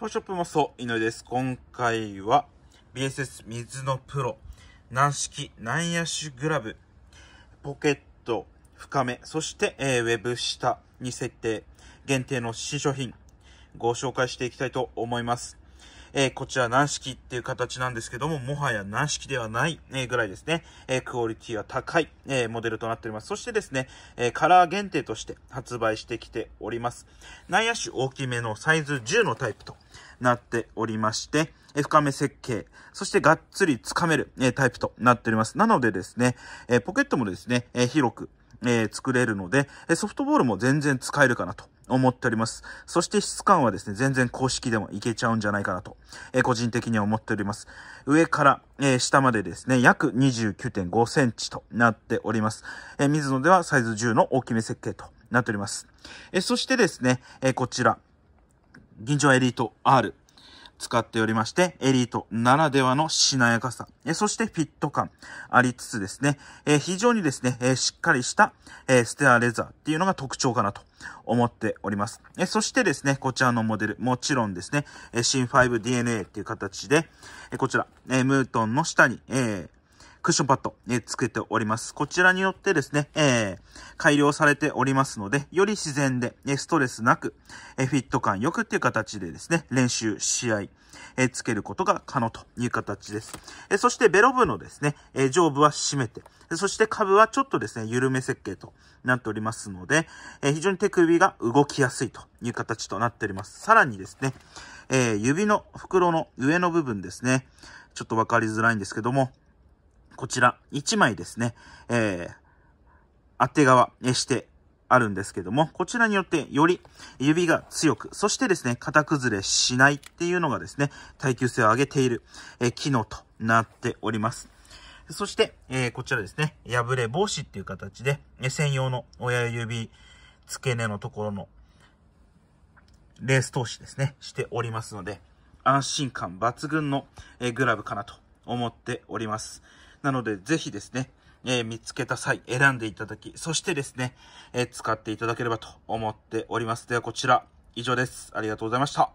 ポショップもそう、井上です。今回は BSS 水のプロ、軟式軟野手グラブ、ポケット深め、そして、えー、ウェブ下に設定、限定の新商品、ご紹介していきたいと思います。えー、こちら軟式っていう形なんですけども、もはや軟式ではない、えぐらいですね、えクオリティは高い、えモデルとなっております。そしてですね、えカラー限定として発売してきております。内野手大きめのサイズ10のタイプとなっておりまして、え深め設計、そしてがっつりつかめる、えタイプとなっております。なのでですね、えポケットもですね、え広く、え作れるので、ソフトボールも全然使えるかなと思っております。そして質感はですね、全然公式でもいけちゃうんじゃないかなと、えー、個人的には思っております。上から、えー、下までですね、約29.5センチとなっております。えー、水野ではサイズ10の大きめ設計となっております。えそしてですね、えこちら、銀賞エリート R 使っておりまして、エリートならではのしなやかさ、えそしてフィット感ありつつですね、え非常にですね、えしっかりした、えステアレザーっていうのが特徴かなと思っております。えそしてですね、こちらのモデル、もちろんですね、え新 5DNA っていう形で、えこちら、えムートンの下に、えークッションパッド、え作っております。こちらによってですね、えー、改良されておりますので、より自然で、えストレスなく、えフィット感よくっていう形でですね、練習、試合、えつけることが可能という形です。えそしてベロ部のですね、え上部は締めて、そして下部はちょっとですね、緩め設計となっておりますので、え非常に手首が動きやすいという形となっております。さらにですね、えー、指の袋の上の部分ですね。ちょっとわかりづらいんですけども、こちら、1枚ですね、えー、あて側してあるんですけども、こちらによってより指が強く、そしてですね、型崩れしないっていうのがですね、耐久性を上げている、え機能となっております。そして、えー、こちらですね、破れ防止っていう形で、え専用の親指付け根のところのレース投資ですね、しておりますので、安心感抜群の、えグラブかなと思っております。なので、ぜひですね、えー、見つけた際、選んでいただき、そしてですね、えー、使っていただければと思っております。ではこちら、以上です。ありがとうございました。